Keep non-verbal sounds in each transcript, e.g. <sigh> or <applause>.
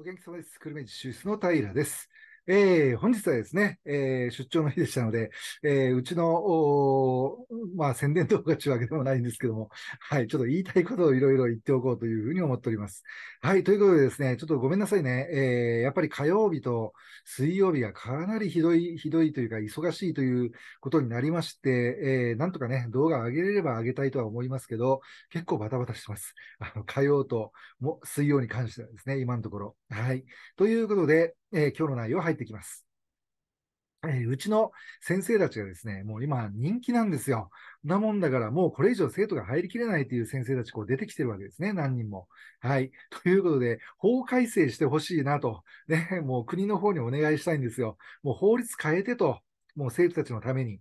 お元気様です。久留米市出の平です。えー、本日はですね、えー、出張の日でしたので、えー、うちの、まあ、宣伝動画中わけでもないんですけども、はい、ちょっと言いたいことをいろいろ言っておこうというふうに思っております。はい、ということでですね、ちょっとごめんなさいね、えー、やっぱり火曜日と水曜日がかなりひどい、ひどいというか、忙しいということになりまして、えー、なんとかね、動画上げれれば上げたいとは思いますけど、結構バタバタしてます。あの、火曜とも水曜に関してはですね、今のところ。はい。ということで、えー、今日の内容入ってってきます。えー、うちの先生たちがですね、もう今人気なんですよ。なもんだからもうこれ以上生徒が入りきれないという先生たちこう出てきてるわけですね、何人も。はい。<laughs> ということで、法改正してほしいなと。ね、もう国の方にお願いしたいんですよ。もう法律変えてと。もう生徒たちのために。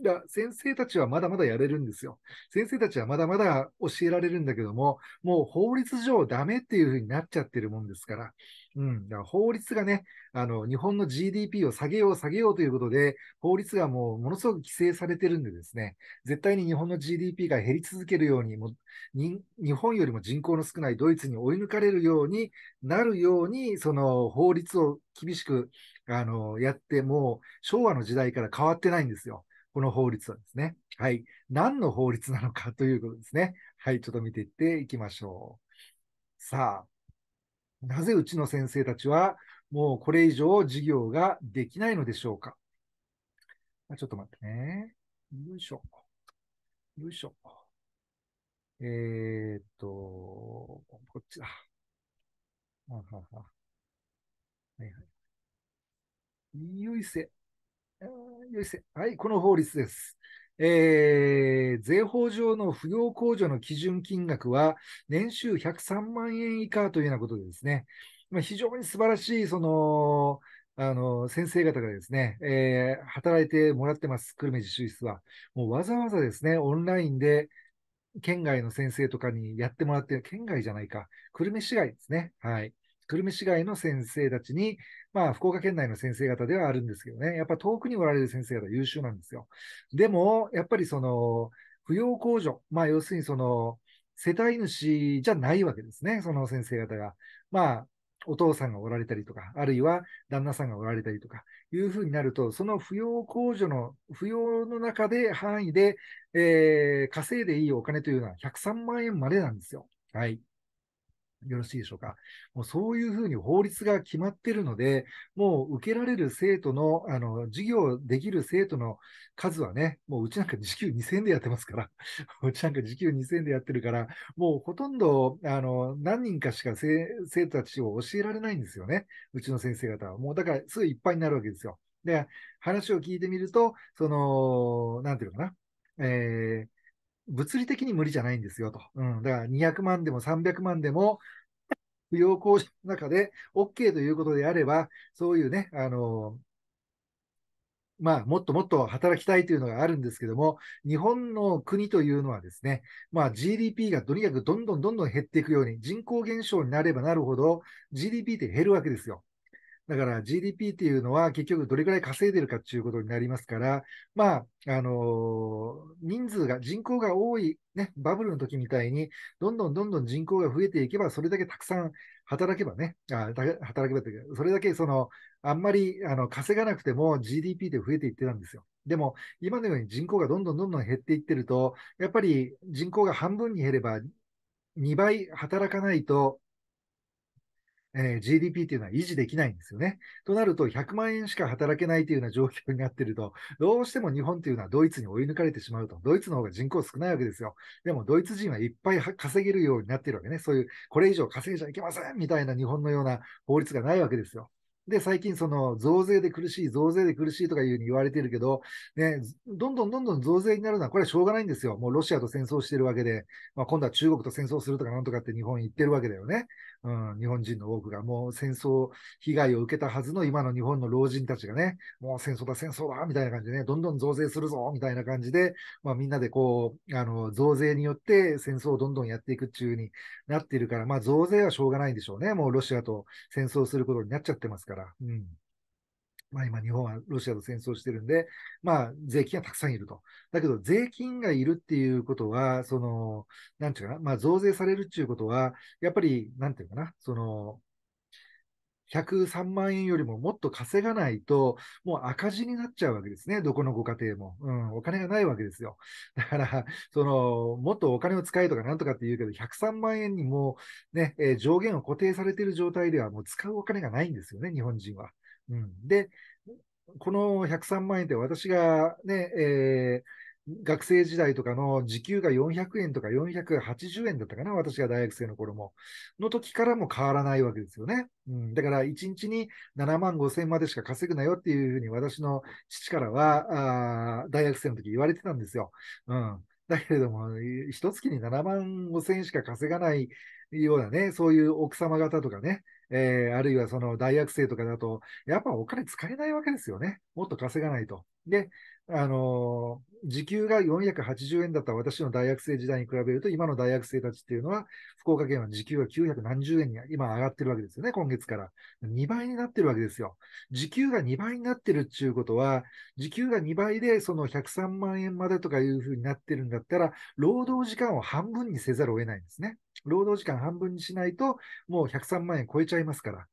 いや、先生たちはまだまだやれるんですよ。先生たちはまだまだ教えられるんだけども、もう法律上ダメっていうふうになっちゃってるもんですから、うん、だから法律がね、あの、日本の GDP を下げよう下げようということで、法律がもうものすごく規制されてるんでですね、絶対に日本の GDP が減り続けるように、もに日本よりも人口の少ないドイツに追い抜かれるようになるように、その法律を厳しく、あの、やって、もう昭和の時代から変わってないんですよ。この法律はですね。はい。何の法律なのかということですね。はい。ちょっと見ていっていきましょう。さあ、なぜうちの先生たちは、もうこれ以上授業ができないのでしょうか。ちょっと待ってね。よいしょ。よいしょ。えー、っと、こっちだ。ははは。はいはい。よいせ。はい、この法律です。えー、税法上の扶養控除の基準金額は年収103万円以下というようなことでですね、まあ、非常に素晴らしいそのあの先生方がですね、えー、働いてもらってます、久留米自習室は。もうわざわざですね、オンラインで県外の先生とかにやってもらって、県外じゃないか、久留米市外ですね。はい。久留米市外の先生たちに、まあ、福岡県内の先生方ではあるんですけどね、やっぱ遠くにおられる先生方優秀なんですよ。でも、やっぱりその、扶養控除、まあ、要するにその、世帯主じゃないわけですね、その先生方が。まあ、お父さんがおられたりとか、あるいは旦那さんがおられたりとか、いうふうになると、その扶養控除の、扶養の中で、範囲で、えー、稼いでいいお金というのは103万円までなんですよ。はい。よろしいでしょうか。もうそういうふうに法律が決まってるので、もう受けられる生徒の、あの、授業できる生徒の数はね、もううちなんか時給2000円でやってますから、<laughs> うちなんか時給2000円でやってるから、もうほとんど、あの、何人かしか生徒たちを教えられないんですよね。うちの先生方は。もうだからすぐいっぱいになるわけですよ。で、話を聞いてみると、その、なんていうのかな。えー物理的に無理じゃないんですよと。うん、だから200万でも300万でも、扶養控除の中で OK ということであれば、そういうね、あのまあ、もっともっと働きたいというのがあるんですけども、日本の国というのはですね、まあ、GDP がとにかくどんどんどんどん減っていくように、人口減少になればなるほど、GDP って減るわけですよ。だから GDP っていうのは結局どれぐらい稼いでるかっいうことになりますから、まあ、あのー、人数が、人口が多い、ね、バブルの時みたいに、どんどんどんどん人口が増えていけば、それだけたくさん働けばね、あ働けばというか、それだけその、あんまりあの稼がなくても GDP で増えていってたんですよ。でも、今のように人口がどんどんどんどん減っていってると、やっぱり人口が半分に減れば、2倍働かないとえー、GDP というのは維持できないんですよね。となると、100万円しか働けないというような状況になっていると、どうしても日本というのはドイツに追い抜かれてしまうと、ドイツの方が人口少ないわけですよ。でも、ドイツ人はいっぱい稼げるようになっているわけね。そういう、これ以上稼いじゃいけませんみたいな日本のような法律がないわけですよ。で、最近その増税で苦しい、増税で苦しいとかいうふうに言われてるけど、ね、どんどんどんどん増税になるのはこれはしょうがないんですよ。もうロシアと戦争してるわけで、まあ、今度は中国と戦争するとかなんとかって日本言ってるわけだよね。うん、日本人の多くがもう戦争被害を受けたはずの今の日本の老人たちがね、もう戦争だ戦争だみたいな感じでね、どんどん増税するぞみたいな感じで、まあみんなでこう、あの、増税によって戦争をどんどんやっていく中になっているから、まあ増税はしょうがないんでしょうね。もうロシアと戦争することになっちゃってますから。から、うん、まあ、今、日本はロシアと戦争してるんで、まあ、税金はたくさんいると。だけど、税金がいるっていうことは、その、なんていうかな、まあ、増税されるっていうことは、やっぱり、なんていうかな、その、103万円よりももっと稼がないと、もう赤字になっちゃうわけですね、どこのご家庭も。うん、お金がないわけですよ。だから、その、もっとお金を使えとかなんとかって言うけど、103万円にもね、えー、上限を固定されている状態ではもう使うお金がないんですよね、日本人は。うん。で、この103万円って私がね、えー学生時代とかの時給が400円とか480円だったかな、私が大学生の頃も。の時からも変わらないわけですよね。うん、だから1日に7万5千までしか稼ぐなよっていうふうに私の父からは、あ大学生の時言われてたんですよ。うん。だけれども、一月に7万5千円しか稼がないようなね、そういう奥様方とかね、えー、あるいはその大学生とかだと、やっぱお金使えないわけですよね。もっと稼がないと。で、あの時給が480円だった私の大学生時代に比べると、今の大学生たちっていうのは、福岡県は時給が970円に今上がってるわけですよね、今月から。2倍になってるわけですよ。時給が2倍になってるっていうことは、時給が2倍でその103万円までとかいうふうになってるんだったら、労働時間を半分にせざるを得ないんですね。労働時間半分にしないと、もう103万円超えちゃいますから。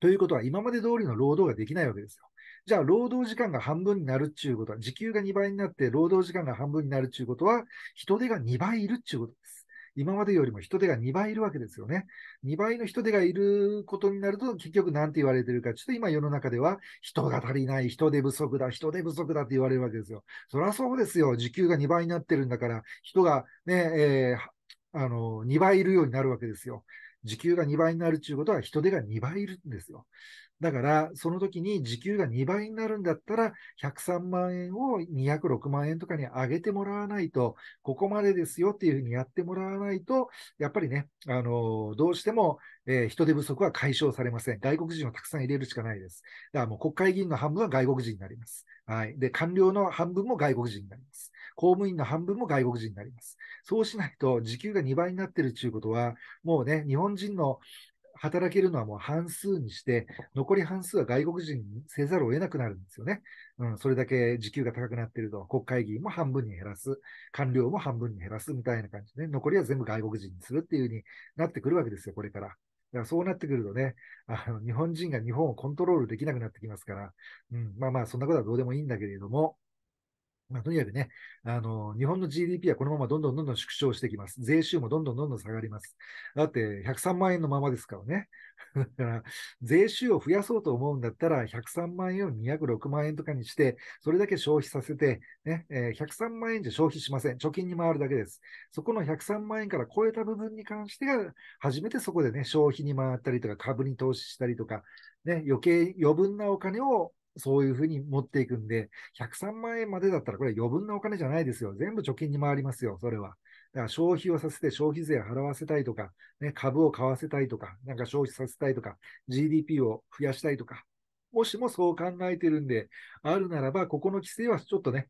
ということは、今まで通りの労働ができないわけですよ。じゃあ、労働時間が半分になるっていうことは、時給が2倍になって、労働時間が半分になるっていうことは、人手が2倍いるっていうことです。今までよりも人手が2倍いるわけですよね。2倍の人手がいることになると、結局なんて言われてるか、ちょっと今世の中では、人が足りない、人手不足だ、人手不足だって言われるわけですよ。そりゃそうですよ。時給が2倍になってるんだから、人がね、えー、あの、2倍いるようになるわけですよ。時給が2倍になるということは人手が2倍いるんですよ。だから、その時に時給が2倍になるんだったら、103万円を206万円とかに上げてもらわないと、ここまでですよっていうふうにやってもらわないと、やっぱりね、あの、どうしても、えー、人手不足は解消されません。外国人をたくさん入れるしかないです。だからもう国会議員の半分は外国人になります。はい。で、官僚の半分も外国人になります。公務員の半分も外国人になります。そうしないと、時給が2倍になってるということは、もうね、日本人の働けるのはもう半数にして、残り半数は外国人にせざるを得なくなるんですよね。うん、それだけ時給が高くなってると、国会議員も半分に減らす、官僚も半分に減らすみたいな感じで、ね、残りは全部外国人にするっていう風になってくるわけですよ、これから。だからそうなってくるとね、あの日本人が日本をコントロールできなくなってきますから、うん、まあまあ、そんなことはどうでもいいんだけれども、まあ、とにかくね、あの、日本の GDP はこのままどんどんどんどん縮小してきます。税収もどんどんどんどん下がります。だって103万円のままですからね。<laughs> だから、税収を増やそうと思うんだったら、103万円を206万円とかにして、それだけ消費させて、ね、えー、103万円じゃ消費しません。貯金に回るだけです。そこの103万円から超えた部分に関してが、初めてそこでね、消費に回ったりとか、株に投資したりとか、ね、余計余分なお金をそういうふうに持っていくんで、103万円までだったらこれ余分なお金じゃないですよ。全部貯金に回りますよ、それは。だから消費をさせて消費税払わせたいとか、ね、株を買わせたいとか、なんか消費させたいとか、GDP を増やしたいとか、もしもそう考えてるんで、あるならば、ここの規制はちょっとね、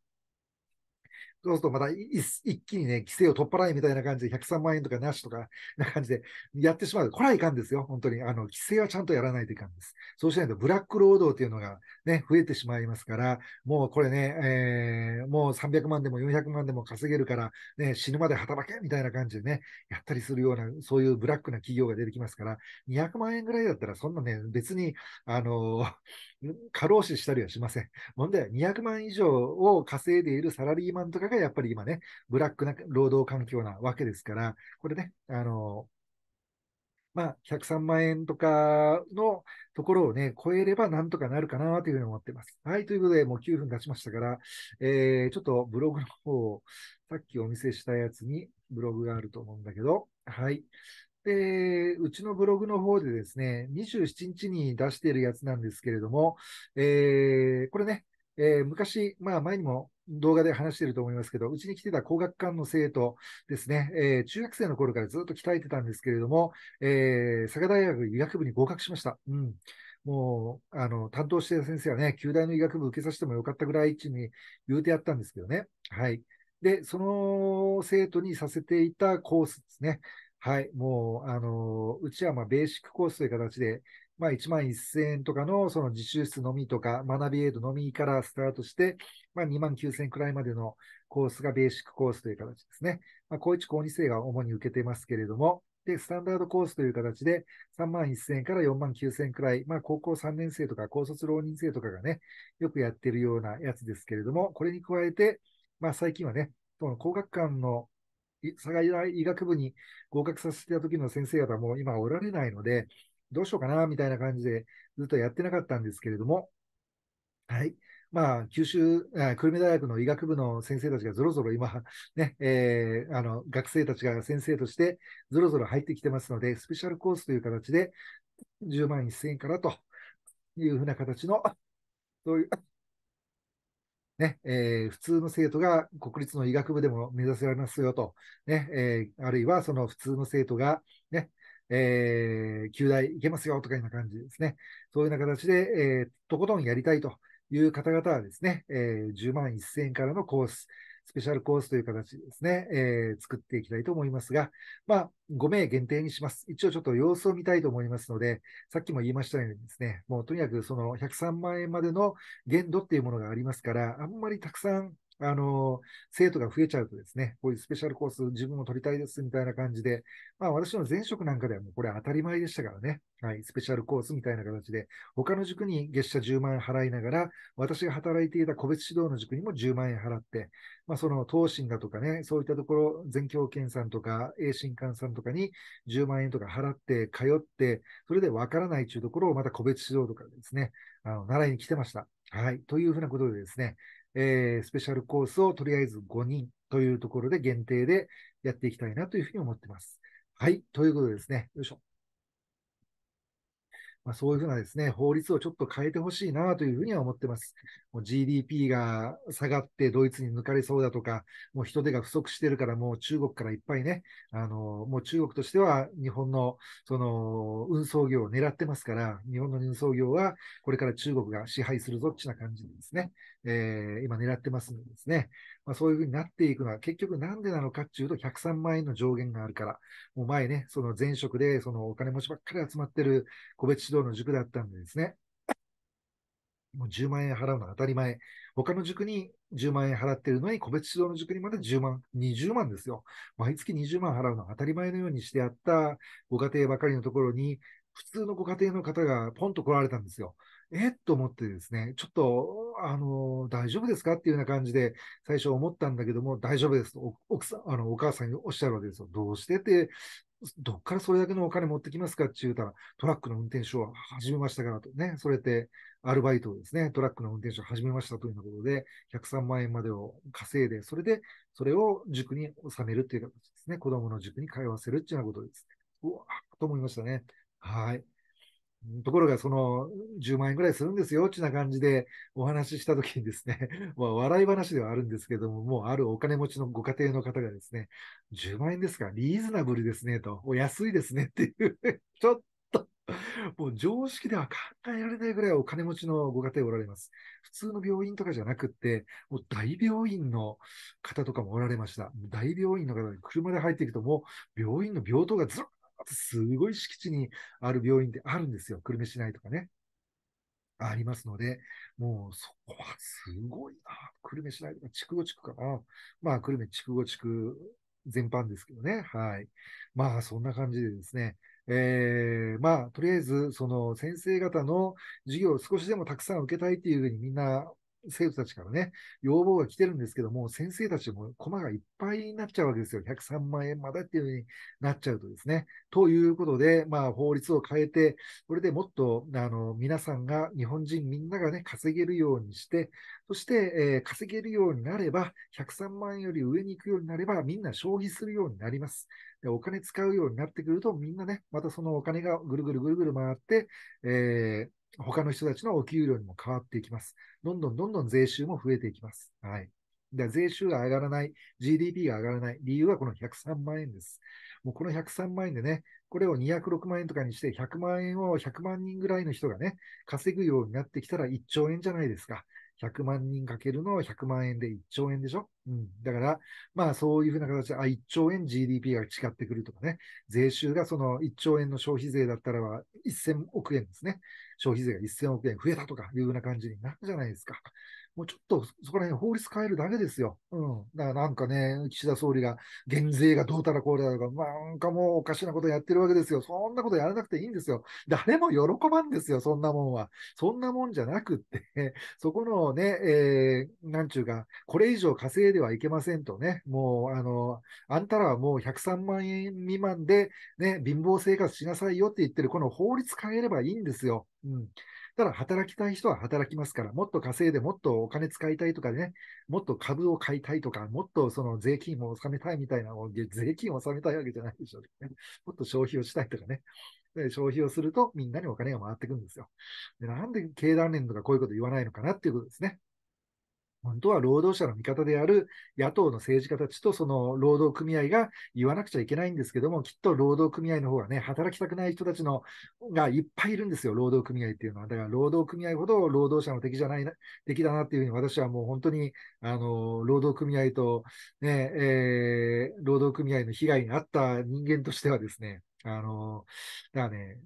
そうするとまた一気にね、規制を取っ払いみたいな感じで、103万円とかなしとかな感じでやってしまう。これはいかんですよ、本当に。あの、規制はちゃんとやらないといかんです。そうしないと、ブラック労働っていうのがね、増えてしまいますから、もうこれね、えー、もう300万でも400万でも稼げるから、ね、死ぬまで働けみたいな感じでね、やったりするような、そういうブラックな企業が出てきますから、200万円ぐらいだったら、そんなね、別に、あの過労死したりはしません。問題は200万以上を稼いでいるサラリーマンとかがやっぱり今ね、ブラックな労働環境なわけですから、これね、あの、まあ、103万円とかのところをね、超えればなんとかなるかなというふうに思ってます。はい、ということで、もう9分経ちましたから、えー、ちょっとブログの方、さっきお見せしたやつにブログがあると思うんだけど、はい。で、うちのブログの方でですね、27日に出しているやつなんですけれども、えー、これね、えー、昔、まあ前にも動画で話してると思いますけど、うちに来てた工学館の生徒ですね、えー、中学生の頃からずっと鍛えてたんですけれども、えー、佐賀大学医学部に合格しました。うん。もう、あの、担当してた先生はね、旧大の医学部受けさせてもよかったぐらい一に言うてやったんですけどね。はい。で、その生徒にさせていたコースですね。はい。もう、あの、うちはまあベーシックコースという形で、まあ、1万1000円とかのその自習室のみとか、学びエイドのみからスタートして、まあ、2万9000円くらいまでのコースがベーシックコースという形ですね。まあ、高1、高2生が主に受けてますけれども、で、スタンダードコースという形で、3万1000円から4万9000円くらい、まあ、高校3年生とか、高卒浪人生とかがね、よくやってるようなやつですけれども、これに加えて、まあ、最近はね、の工学館の佐賀医学部に合格させてた時の先生方も今おられないので、どうしようかな、みたいな感じで、ずっとやってなかったんですけれども、はい。まあ、九州、久留米大学の医学部の先生たちがぞろぞろ今、<laughs> ね、えー、あの、学生たちが先生としてぞろぞろ入ってきてますので、スペシャルコースという形で、10万1000円からというふうな形の、そういう、ね、えー、普通の生徒が国立の医学部でも目指せられますよと、ね、えー、あるいはその普通の生徒が、ね、えー、旧大いけますよとかいうな感じですね。そういうような形で、えー、とことんやりたいという方々はですね、えー、10万1000円からのコース、スペシャルコースという形ですね、えー、作っていきたいと思いますが、まあ、5名限定にします。一応ちょっと様子を見たいと思いますので、さっきも言いましたようにですね、もうとにかくその103万円までの限度っていうものがありますから、あんまりたくさんあの、生徒が増えちゃうとですね、こういうスペシャルコース自分も取りたいですみたいな感じで、まあ私の前職なんかではもうこれ当たり前でしたからね、はい、スペシャルコースみたいな形で、他の塾に月謝10万円払いながら、私が働いていた個別指導の塾にも10万円払って、まあその当心だとかね、そういったところ、全教研さんとか、英新館さんとかに10万円とか払って通って、それでわからないというところをまた個別指導とかですね、あの、習いに来てました。はい。というふうなことでですね、えー、スペシャルコースをとりあえず5人というところで限定でやっていきたいなというふうに思ってます。はい。ということでですね。よいしょ。まあ、そういうふうなですね、法律をちょっと変えてほしいなというふうには思ってます。GDP が下がってドイツに抜かれそうだとか、もう人手が不足してるから、もう中国からいっぱいね、あの、もう中国としては日本のその運送業を狙ってますから、日本の運送業はこれから中国が支配するぞっちな感じですね。えー、今狙ってますんでですね、まあ、そういうふうになっていくのは、結局なんでなのかっていうと、103万円の上限があるから、もう前ね、その前職で、そのお金持ちばっかり集まってる個別指導の塾だったんでですね、もう10万円払うのは当たり前。他の塾に10万円払ってるのに、個別指導の塾にまで10万、20万ですよ。毎月20万払うのは当たり前のようにしてあったご家庭ばかりのところに、普通のご家庭の方がポンと来られたんですよ。えっと思ってですね、ちょっと、あの、大丈夫ですかっていうような感じで、最初思ったんだけども、大丈夫ですと、奥さん、あの、お母さんにおっしゃるわけですよ。どうしてって、どっからそれだけのお金持ってきますかって言うたら、トラックの運転手を始めましたからとね、それってアルバイトをですね、トラックの運転手を始めましたというようなことで、103万円までを稼いで、それで、それを塾に収めるっていう形ですね、子供の塾に通わせるっていうようなことです、ね。うわと思いましたね。はい。ところが、その10万円ぐらいするんですよ、ちな感じでお話ししたときにですね、<laughs> まあ、笑い話ではあるんですけども、もうあるお金持ちのご家庭の方がですね、10万円ですか、リーズナブルですね、と、お安いですねっていう <laughs> ちょっと、もう常識では考えられないぐらいお金持ちのご家庭おられます。普通の病院とかじゃなくって、もう大病院の方とかもおられました。大病院の方に車で入っていくと、もう病院の病棟がずらすごい敷地にある病院ってあるんですよ。久留米市内とかね。ありますので、もうそこはすごいな。久留米市内とか、筑後地区かな。まあ、久留米筑後地区全般ですけどね。はい。まあ、そんな感じでですね。えー、まあ、とりあえず、その先生方の授業を少しでもたくさん受けたいっていうふうにみんな生徒たちからね、要望が来てるんですけども、先生たちも駒がいっぱいになっちゃうわけですよ。103万円までっていう風になっちゃうとですね。ということで、まあ、法律を変えて、これでもっと、あの、皆さんが、日本人みんながね、稼げるようにして、そして、えー、稼げるようになれば、103万円より上に行くようになれば、みんな消費するようになります。でお金使うようになってくると、みんなね、またそのお金がぐるぐるぐるぐる回って、えー他の人たちのお給料にも変わっていきます。どんどんどんどん税収も増えていきます。はい。だ税収が上がらない、GDP が上がらない、理由はこの103万円です。もうこの103万円でね、これを206万円とかにして、100万円を100万人ぐらいの人がね、稼ぐようになってきたら1兆円じゃないですか。100万人かけるの100万円で1兆円でしょうん。だから、まあそういうふうな形で、あ、1兆円 GDP が違ってくるとかね。税収がその1兆円の消費税だったらは1000億円ですね。消費税が1000億円増えたとかいうふうな感じになるじゃないですか。もうちょっとそこら辺法律変えるだけですよ。うん。だからなんかね、岸田総理が減税がどうたらこうだとか、なんかもうおかしなことやってるわけですよ。そんなことやらなくていいんですよ。誰も喜ばんですよ、そんなもんは。そんなもんじゃなくって <laughs> そこのね、えー、なんちゅうか、これ以上稼いではいけませんとね、もう、あの、あんたらはもう103万円未満で、ね、貧乏生活しなさいよって言ってる、この法律変えればいいんですよ。うん。ただ働きたい人は働きますから、もっと稼いで、もっとお金使いたいとかね、もっと株を買いたいとか、もっとその税金を納めたいみたいな、税金を納めたいわけじゃないでしょう、ね。もっと消費をしたいとかね。で消費をするとみんなにお金が回ってくるんですよで。なんで経団連とかこういうこと言わないのかなっていうことですね。本当は労働者の味方である野党の政治家たちとその労働組合が言わなくちゃいけないんですけども、きっと労働組合の方はね、働きたくない人たちのがいっぱいいるんですよ、労働組合っていうのは。だから労働組合ほど労働者の敵じゃないな、敵だなっていうふうに私はもう本当に、あの、労働組合とね、えー、労働組合の被害に遭った人間としてはですね、あの、だからね、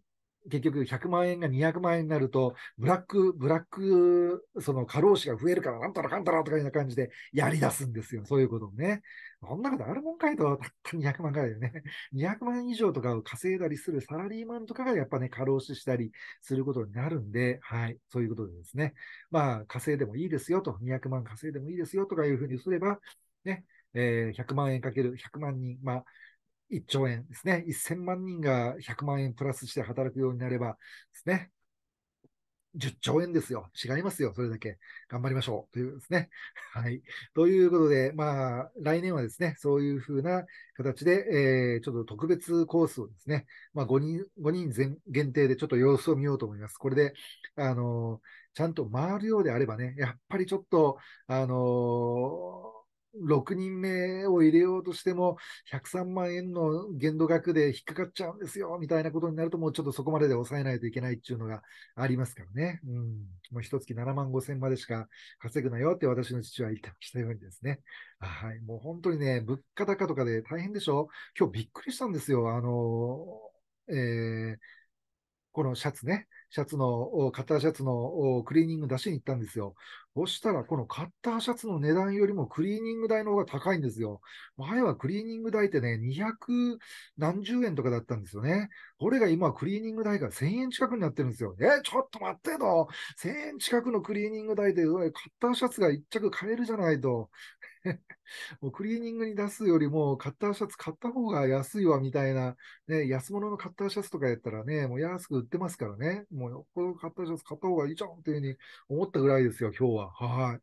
結局100万円が200万円になると、ブラック、ブラック、その過労死が増えるから、なんたらかんたらとかいうような感じでやり出すんですよ。そういうことをね。そんなことあるもんかいと、たった200万からいよね。200万以上とかを稼いだりするサラリーマンとかがやっぱね、過労死したりすることになるんで、はい。そういうことでですね。まあ、稼いでもいいですよと、200万稼いでもいいですよとかいうふうにすれば、ね、えー、100万円かける100万人、まあ、1兆円ですね。1000万人が100万円プラスして働くようになればですね。10兆円ですよ。違いますよ。それだけ。頑張りましょう。というですね。<laughs> はい。ということで、まあ、来年はですね、そういうふうな形で、えー、ちょっと特別コースをですね、まあ、5人、5人全限定でちょっと様子を見ようと思います。これで、あのー、ちゃんと回るようであればね、やっぱりちょっと、あのー6人目を入れようとしても、103万円の限度額で引っかかっちゃうんですよ、みたいなことになると、もうちょっとそこまでで抑えないといけないっていうのがありますからね。うん。もう一月7万5千までしか稼ぐなよって私の父は言ってましたようにですね。はい。もう本当にね、物価高とかで大変でしょ今日びっくりしたんですよ。あの、えー、このシャツね。シャツの、カッターシャツのクリーニング出しに行ったんですよ。そしたら、このカッターシャツの値段よりもクリーニング代の方が高いんですよ。前はクリーニング代ってね、200何十円とかだったんですよね。これが今、クリーニング代が1000円近くになってるんですよ。え、ちょっと待ってと !1000 円近くのクリーニング代で、カッターシャツが1着買えるじゃないと。<laughs> もうクリーニングに出すよりも、カッターシャツ買った方が安いわみたいな、ね、安物のカッターシャツとかやったらね、もう安く売ってますからね、もうよっぽどカッターシャツ買った方がいいじゃんっていうふうに思ったぐらいですよ、今日は。はい。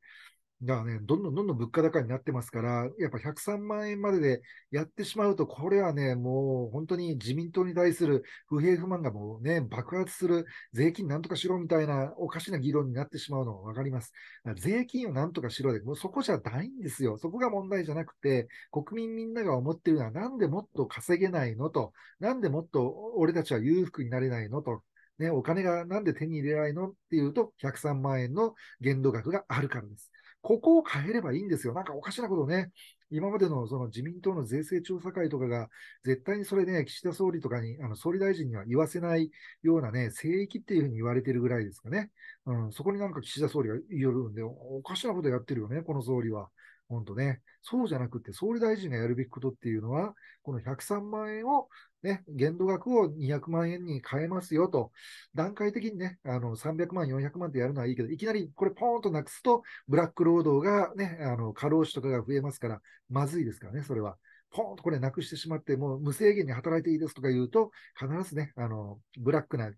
だからね、どんどんどんどん物価高になってますから、やっぱ103万円まででやってしまうと、これはね、もう本当に自民党に対する不平不満がもうね、爆発する、税金なんとかしろみたいなおかしな議論になってしまうのがわかります。税金をなんとかしろで、もうそこじゃないんですよ。そこが問題じゃなくて、国民みんなが思ってるのは、なんでもっと稼げないのと、なんでもっと俺たちは裕福になれないのと、ね、お金がなんで手に入れないのっていうと、103万円の限度額があるからです。ここを変えればいいんですよ。なんかおかしなことね、今までのその自民党の税制調査会とかが、絶対にそれね、岸田総理とかに、あの総理大臣には言わせないようなね、聖域っていうふうに言われてるぐらいですかね。うん、そこになんか岸田総理が言えるんでお、おかしなことやってるよね、この総理は。本当ね、そうじゃなくて、総理大臣がやるべきことっていうのは、この103万円を、ね、限度額を200万円に変えますよと、段階的にね、あの300万、400万ってやるのはいいけど、いきなりこれ、ポーンとなくすと、ブラック労働がね、あの過労死とかが増えますから、まずいですからね、それは。ポーンとこれなくしてしまって、もう無制限に働いていいですとか言うと、必ずね、あの、ブラックな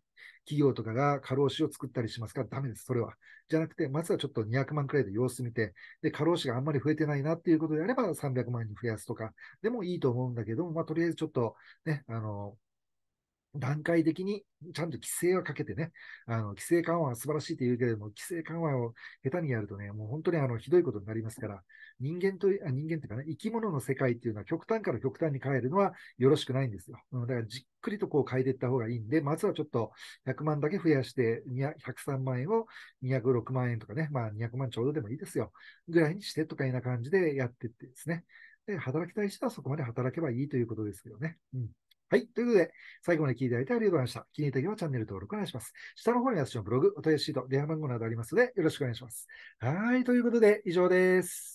企業とかが過労死を作ったりしますから、ダメです、それは。じゃなくて、まずはちょっと200万くらいで様子見て、で、過労死があんまり増えてないなっていうことであれば、300万に増やすとか、でもいいと思うんだけども、まあ、とりあえずちょっとね、あの、段階的にちゃんと規制はかけてね、あの規制緩和は素晴らしいと言うけれども、規制緩和を下手にやるとね、もう本当にあのひどいことになりますから、人間とあ、人間というかね、生き物の世界っていうのは極端から極端に変えるのはよろしくないんですよ。だからじっくりとこう変えていった方がいいんで、まずはちょっと100万だけ増やして、103万円を206万円とかね、まあ200万ちょうどでもいいですよ。ぐらいにしてとかいうな感じでやっていってですね。で、働きたい人はそこまで働けばいいということですけどね。うん。はい。ということで、最後まで聞いていただいてありがとうございました。気に入った方はチャンネル登録お願いします。下の方に私のブログ、お問い合わせシート、電話番号などありますので、よろしくお願いします。はい。ということで、以上です。